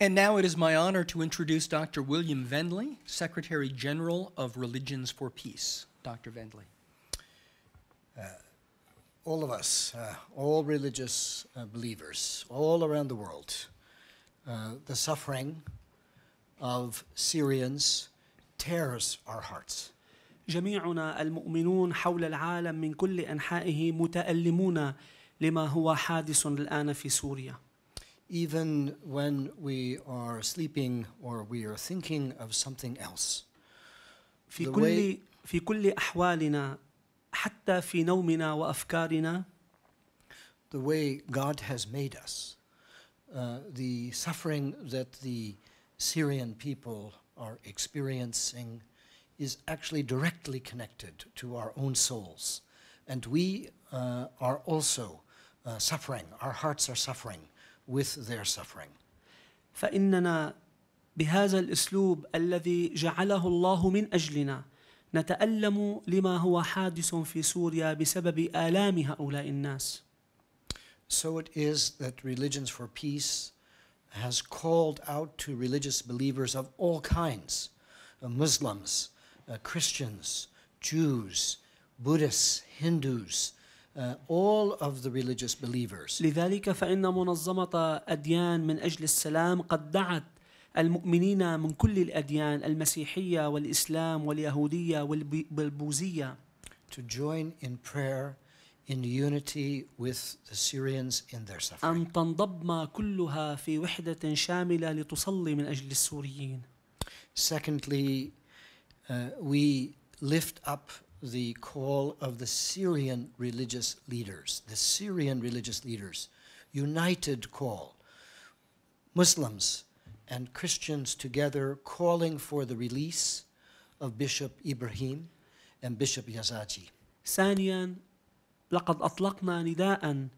And now it is my honor to introduce Dr. William Vendley, Secretary General of Religions for Peace. Dr. Vendley. Uh, all of us, uh, all religious uh, believers, all around the world, uh, the suffering of Syrians tears our hearts. جميعنا المؤمنون حول العالم من كل أنحائه متألمون لما هو حادث الآن في سوريا even when we are sleeping or we are thinking of something else. في كل في كل أحوالنا حتى في نومنا وأفكارنا the way God has made us, uh, the suffering that the Syrian people are experiencing is actually directly connected to our own souls. And we uh, are also uh, suffering, our hearts are suffering with their suffering. فإننا بهذا الأسلوب الذي جعله الله من أجلنا نتألم لما هو حادث في سوريا بسبب آلام هؤلاء الناس. So it is that Religions for Peace has called out to religious believers of all kinds uh, Muslims, uh, Christians, Jews, Buddhists, Hindus, all of the religious believers. لذلك فإن منظمة أديان من أجل السلام قد دعت المؤمنين من كل الأديان المسيحية والإسلام واليهودية والبوذية to join in prayer in unity with the Syrians in their suffering. أن تنضم كلها في وحدة شاملة لتصلي من أجل السوريين. Secondly, uh, we lift up the call of the Syrian religious leaders, the Syrian religious leaders, united call. Muslims and Christians together calling for the release of Bishop Ibrahim and Bishop Yazaji. ثانيا لقد أطلقنا نداء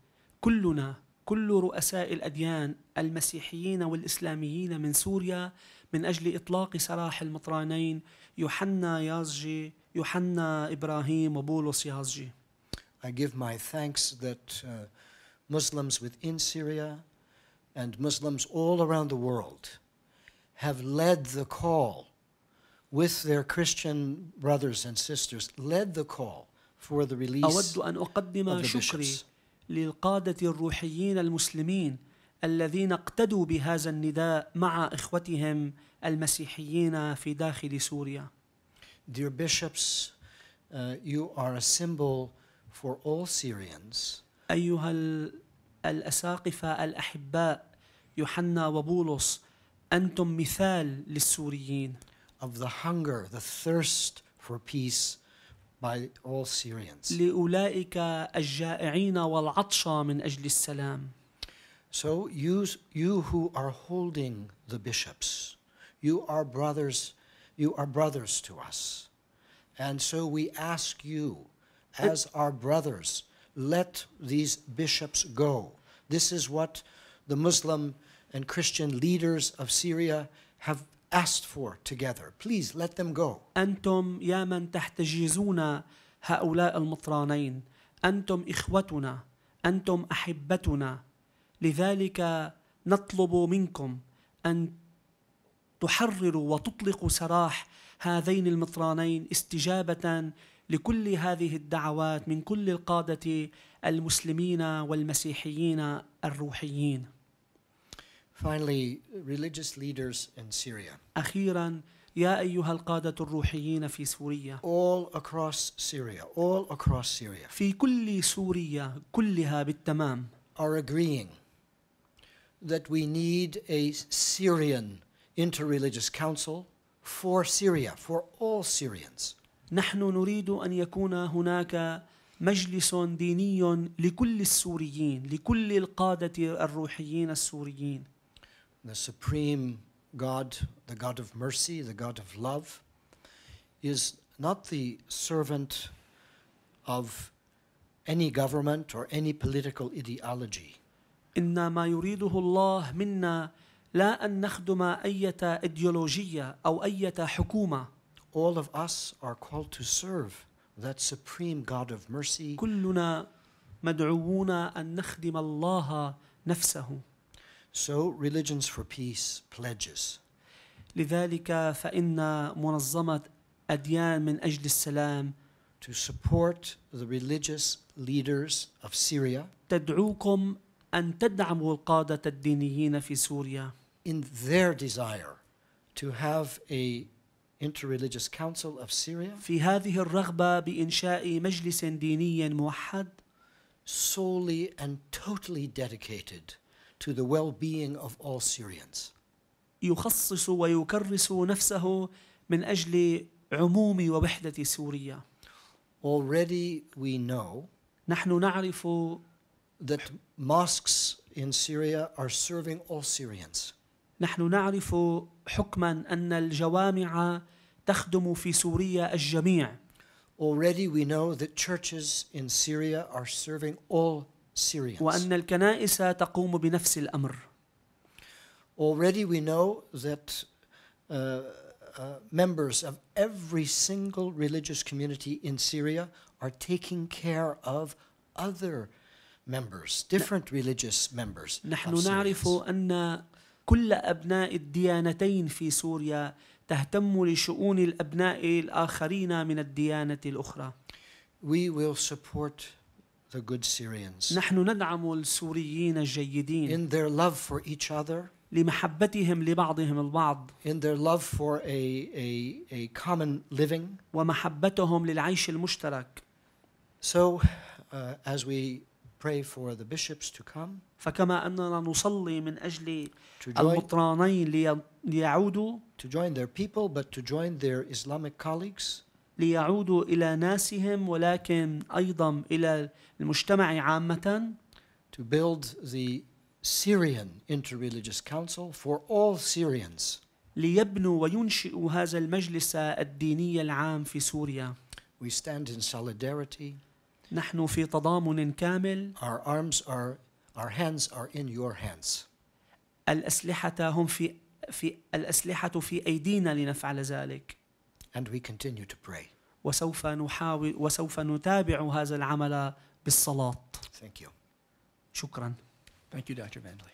كلنا كل رؤساء الأديان المسيحيين والإسلاميين من سوريا من أجل إطلاق سراح المطرانين يوحنا يازجي يوحنا إبراهيم وبولس يازجي I give my thanks that uh, Muslims within Syria and Muslims all around the world have led the call with their Christian brothers and sisters, led the call for the release of the bishops. للقادة الروحيين المسلمين الذين اقتدوا بهذا النداء مع إخوتهم المسيحيين في داخل سوريا. Dear bishops, uh, you are a symbol for all Syrians. أيها الأساقفة الأحباء يوحنا وبولس أنتم مثال للسوريين. Of the hunger, the thirst for peace by all Syrians. لأولئك الجائعين والعطشى من أجل السلام. So you, you who are holding the bishops, you are brothers, you are brothers to us. And so we ask you, as our brothers, let these bishops go. This is what the Muslim and Christian leaders of Syria have asked for together. Please let them go. أنتم يا من تحتجزون هؤلاء المطرانين أنتم إخوتنا أنتم أحبتنا لذلك نطلب منكم أن تحرروا وتطلقوا سراح هذين المطرانين استجابة لكل هذه الدعوات من كل القادة المسلمين والمسيحيين الروحيين. Finally, religious leaders in Syria. أخيراً يا أيها القادة الروحيين في سوريا. All across Syria, all across Syria. في كل سوريا كلها بالتمام. Are agreeing. that we need a Syrian interreligious council for Syria, for all Syrians. نحن نريد أن يكون هناك مجلس ديني لكل السوريين لكل القادة الروحيين السوريين The supreme God, the God of mercy, the God of love is not the servant of any government or any political ideology. إن ما يريده الله منا لا أن نخدم أية إيديولوجية أو أية حكومة. All of us are called to serve that supreme God of mercy. كلنا مدعوون أن نخدم الله نفسه. So Religions for Peace pledges. لذلك فإن منظمة أديان من أجل السلام to support the religious leaders of Syria تدعوكم أن تدعموا القادة الدينيين في سوريا in their desire to have a interreligious council of Syria في هذه الرغبة بإنشاء مجلس ديني موحد solely and totally dedicated to the well-being of all Syrians يخصص ويكرس نفسه من أجل عموم ووحدة سوريا already we know نحن نعرف that mosques in Syria are serving all Syrians. نحن نعرف حكما أن الجوامع تخدم في سوريا الجميع. Already we know that churches in Syria are serving all Syrians. وأن الكنائس تقوم بنفس الأمر. Already we know that uh, uh, members of every single religious community in Syria are taking care of other members, different religious members. نحن نعرف أن كل أبناء الديانتين في سوريا تهتم لشؤون الأبناء الآخرين من الديانة الأخرى. We will support the good Syrians. نحن ندعم السوريين الجيدين. In their love for each other. لمحبتهم لبعضهم البعض. In their love for a a a common living. ومحبتهم للعيش المشترك. So uh, as we pray for the bishops to come فكما أننا نصلي من أجل المطرانين ليعودوا to join their people but to join their Islamic colleagues ليعودوا إلى ناسهم ولكن أيضا إلى المجتمع عامة to build the Syrian Interreligious Council for all Syrians ليبنوا وينشئوا هذا المجلس الديني العام في سوريا We stand in solidarity نحن في تضامن كامل. Our arms are, our hands are in your hands. الأسلحة هم في في الأسلحة في أيدينا لنفعل ذلك. And we continue to pray. وسوف نحاول وسوف نتابع هذا العمل بالصلاة. Thank you. شكرا. Thank you, Dr. Vandley.